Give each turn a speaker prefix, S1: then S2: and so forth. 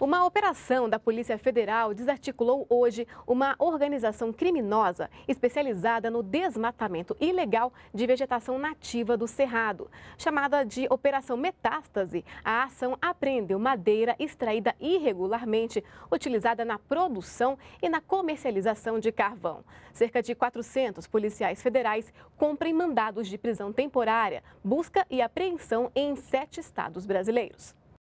S1: Uma operação da Polícia Federal desarticulou hoje uma organização criminosa especializada no desmatamento ilegal de vegetação nativa do Cerrado. Chamada de Operação Metástase, a ação apreendeu madeira extraída irregularmente, utilizada na produção e na comercialização de carvão. Cerca de 400 policiais federais cumprem mandados de prisão temporária, busca e apreensão em sete estados brasileiros.